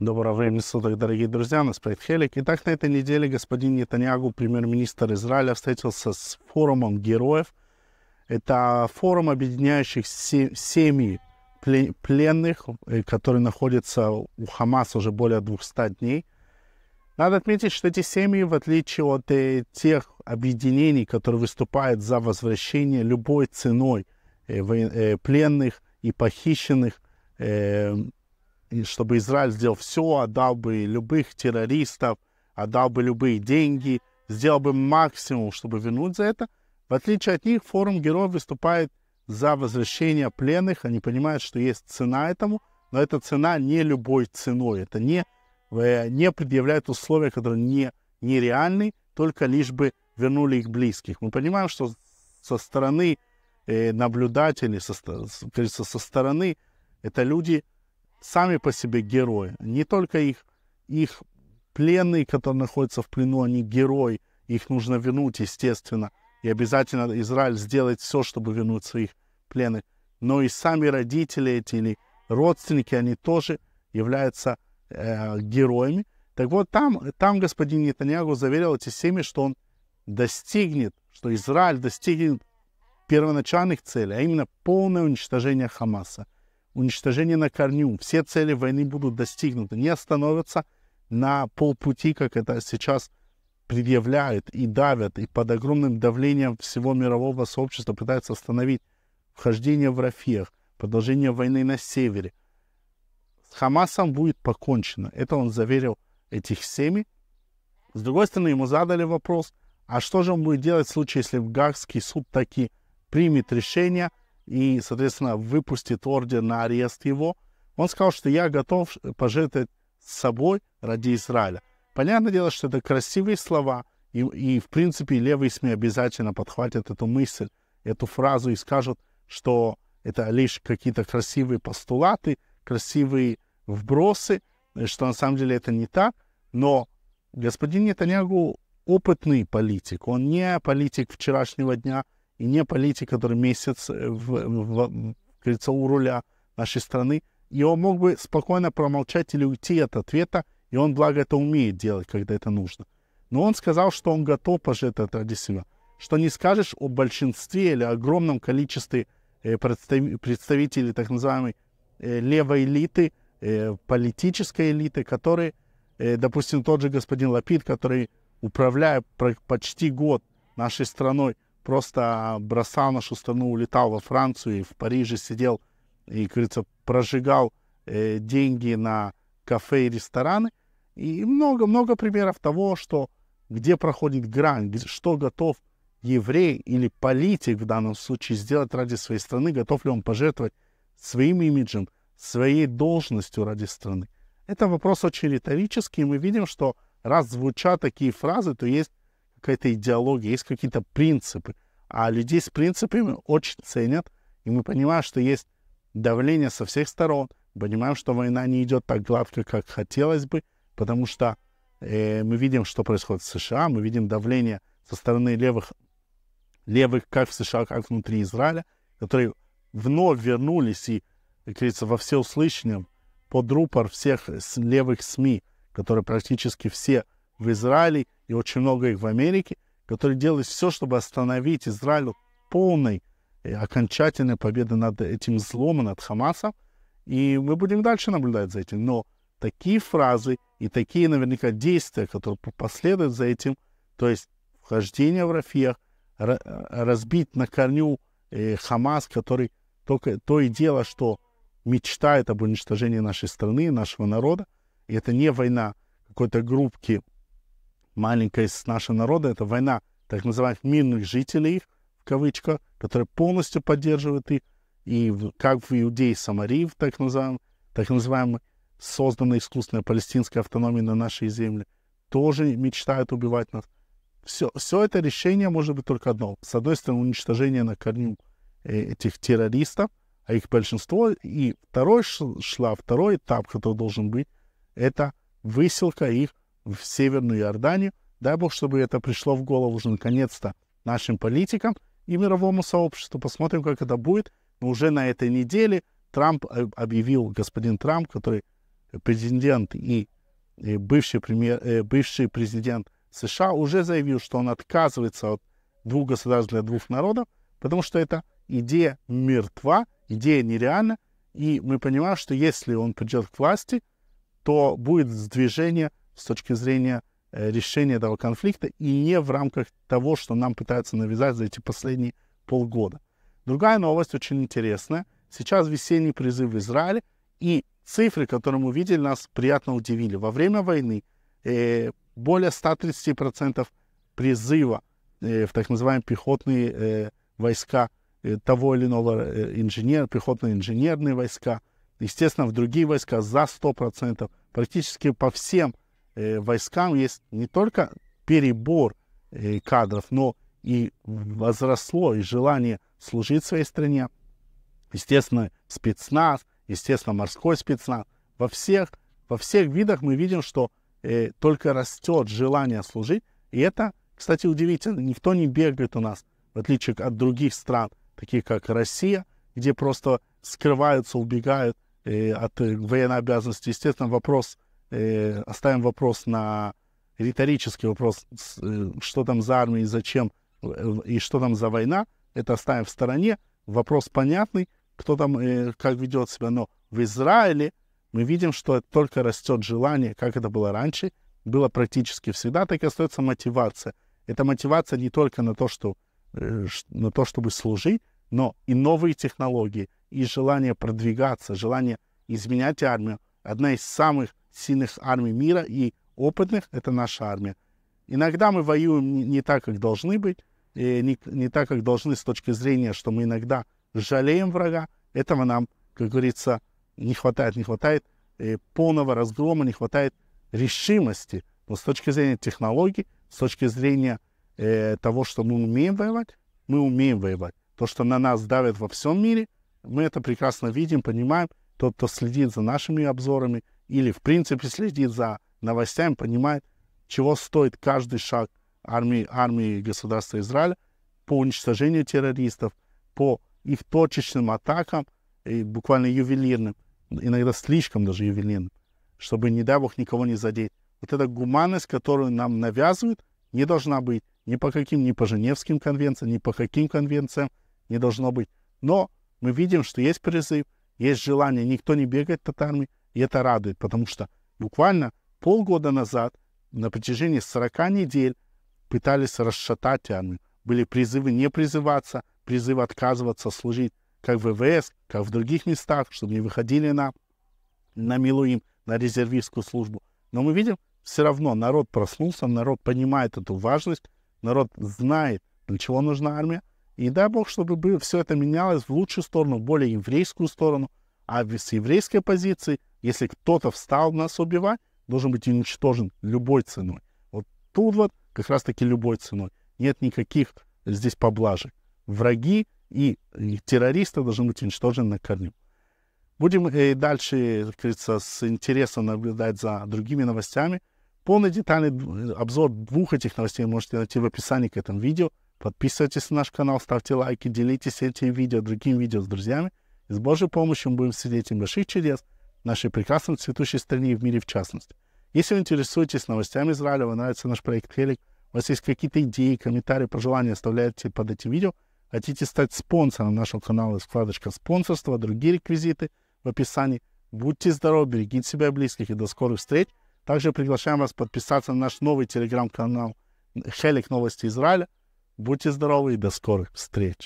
Доброго времени суток, дорогие друзья, нас проект Хелик. Итак, на этой неделе господин Нетаньягу, премьер-министр Израиля, встретился с форумом героев. Это форум, объединяющих семьи пленных, э, которые находятся у Хамас уже более 200 дней. Надо отметить, что эти семьи, в отличие от э, тех объединений, которые выступают за возвращение любой ценой э, пленных и похищенных, чтобы Израиль сделал все, отдал бы любых террористов, отдал бы любые деньги, сделал бы максимум, чтобы вернуть за это. В отличие от них, форум героев выступает за возвращение пленных. Они понимают, что есть цена этому, но эта цена не любой ценой. Это не, э, не предъявляет условия, которые не, нереальны, только лишь бы вернули их близких. Мы понимаем, что со стороны э, наблюдателей, со, со, со стороны это люди, сами по себе герои. Не только их, их пленные, которые находятся в плену, они герои. Их нужно вернуть, естественно. И обязательно Израиль сделает все, чтобы вернуть своих пленных. Но и сами родители эти или родственники, они тоже являются э, героями. Так вот, там, там господин Нетаньягу заверил эти семьи, что он достигнет, что Израиль достигнет первоначальных целей, а именно полное уничтожение Хамаса – уничтожение на корню. Все цели войны будут достигнуты, не остановятся на полпути, как это сейчас предъявляют и давят, и под огромным давлением всего мирового сообщества пытаются остановить вхождение в Рафиях, продолжение войны на севере. С Хамасом будет покончено. Это он заверил этих семи. С другой стороны, ему задали вопрос, а что же он будет делать в случае, если в Гагский суд таки примет решение – и, соответственно, выпустит ордер на арест его, он сказал, что я готов пожертвовать собой ради Израиля. Понятное дело, что это красивые слова, и, и в принципе, левые СМИ обязательно подхватят эту мысль, эту фразу и скажут, что это лишь какие-то красивые постулаты, красивые вбросы, что на самом деле это не так. Но господин Нетаньягу опытный политик, он не политик вчерашнего дня – и не политик, который месяц э, в, в, в у руля нашей страны. И он мог бы спокойно промолчать или уйти от ответа, и он, благо, это умеет делать, когда это нужно. Но он сказал, что он готов пожертвовать ради себя. Что не скажешь о большинстве или огромном количестве э, представ, представителей так называемой э, левой элиты, э, политической элиты, которые, э, допустим, тот же господин Лапид, который, управляя почти год нашей страной, просто бросал нашу страну, улетал во Францию и в Париже сидел и, как говорится, прожигал э, деньги на кафе и рестораны. И много-много примеров того, что где проходит грань, что готов еврей или политик в данном случае сделать ради своей страны, готов ли он пожертвовать своим имиджем, своей должностью ради страны. Это вопрос очень риторический, и мы видим, что раз звучат такие фразы, то есть какая-то идеология, есть какие-то принципы. А людей с принципами очень ценят, и мы понимаем, что есть давление со всех сторон, понимаем, что война не идет так гладко, как хотелось бы, потому что э, мы видим, что происходит в США, мы видим давление со стороны левых, левых как в США, как внутри Израиля, которые вновь вернулись и, как говорится, во все всеуслышание под рупор всех левых СМИ, которые практически все в Израиле и очень много их в Америке, которые делают все, чтобы остановить Израилю полной и э, окончательной победы над этим злом и над Хамасом. И мы будем дальше наблюдать за этим. Но такие фразы и такие наверняка действия, которые последуют за этим, то есть вхождение в Рафиях, э, разбить на корню э, Хамас, который только то и дело, что мечтает об уничтожении нашей страны, нашего народа. И это не война какой-то группки маленькая из нашего народа, это война так называемых мирных жителей, в кавычках, которые полностью поддерживают их, и как в Иудее Самарии, так называемом, так называемой, созданной искусственной палестинской автономии на нашей земле, тоже мечтают убивать нас. Все, все это решение может быть только одно. С одной стороны, уничтожение на корню э, этих террористов, а их большинство. И второй шла, второй этап, который должен быть, это выселка их в Северную Иорданию. Дай бог, чтобы это пришло в голову уже наконец-то нашим политикам и мировому сообществу. Посмотрим, как это будет. Но уже на этой неделе Трамп объявил, господин Трамп, который президент и, бывший, премьер, э, бывший президент США, уже заявил, что он отказывается от двух государств для двух народов, потому что эта идея мертва, идея нереальна, и мы понимаем, что если он придет к власти, то будет сдвижение с точки зрения э, решения этого конфликта и не в рамках того, что нам пытаются навязать за эти последние полгода. Другая новость очень интересная. Сейчас весенний призыв в Израиле, и цифры, которые мы видели, нас приятно удивили. Во время войны э, более 130% призыва э, в так называемые пехотные э, войска э, того или иного э, инженера, пехотно-инженерные войска, естественно, в другие войска за 100%, практически по всем Э, войскам есть не только перебор э, кадров, но и возросло и желание служить своей стране. Естественно, спецназ, естественно, морской спецназ. Во всех, во всех видах мы видим, что э, только растет желание служить. И это, кстати, удивительно. Никто не бегает у нас, в отличие от других стран, таких как Россия, где просто скрываются, убегают э, от э, военной обязанности. Естественно, вопрос э, оставим вопрос на риторический вопрос, э, что там за армия и зачем, э, и что там за война, это оставим в стороне. Вопрос понятный, кто там э, как ведет себя, но в Израиле мы видим, что только растет желание, как это было раньше, было практически всегда, так и остается мотивация. Это мотивация не только на то, что, э, на то чтобы служить, но и новые технологии, и желание продвигаться, желание изменять армию. Одна из самых сильных армий мира и опытных, это наша армия. Иногда мы воюем не, так, как должны быть, и не, не так, как должны с точки зрения, что мы иногда жалеем врага. Этого нам, как говорится, не хватает, не хватает э, полного разгрома, не хватает решимости. Но с точки зрения технологий, с точки зрения э, того, что мы умеем воевать, мы умеем воевать. То, что на нас давят во всем мире, мы это прекрасно видим, понимаем. Тот, кто следит за нашими обзорами, или, в принципе, следит за новостями, понимает, чего стоит каждый шаг армии, армии государства Израиля по уничтожению террористов, по их точечным атакам, и буквально ювелирным, иногда слишком даже ювелирным, чтобы, не дай бог, никого не задеть. Вот эта гуманность, которую нам навязывают, не должна быть ни по каким, ни по Женевским конвенциям, ни по каким конвенциям не должно быть. Но мы видим, что есть призыв, есть желание, никто не бегает от армии, и это радует, потому что буквально полгода назад на протяжении 40 недель пытались расшатать армию. Были призывы не призываться, призывы отказываться служить как в ВВС, как в других местах, чтобы не выходили на, на Милуим, на резервистскую службу. Но мы видим, все равно народ проснулся, народ понимает эту важность, народ знает, для чего нужна армия. И дай Бог, чтобы все это менялось в лучшую сторону, в более еврейскую сторону. А с еврейской позиции если кто-то встал нас убивать, должен быть уничтожен любой ценой. Вот тут вот как раз-таки любой ценой. Нет никаких здесь поблажек. Враги и террористы должны быть уничтожены на корню. Будем и э, дальше, как говорится, с интересом наблюдать за другими новостями. Полный детальный э, обзор двух этих новостей можете найти в описании к этому видео. Подписывайтесь на наш канал, ставьте лайки, делитесь этим видео, другим видео с друзьями. И с Божьей помощью мы будем сидеть им больших чудес – нашей прекрасной цветущей стране и в мире в частности. Если вы интересуетесь новостями Израиля, вам нравится наш проект Хелик, у вас есть какие-то идеи, комментарии, пожелания, оставляйте под этим видео. Хотите стать спонсором нашего канала, есть вкладочка спонсорства, другие реквизиты в описании. Будьте здоровы, берегите себя и близких и до скорых встреч. Также приглашаем вас подписаться на наш новый телеграм-канал Хелик Новости Израиля. Будьте здоровы и до скорых встреч.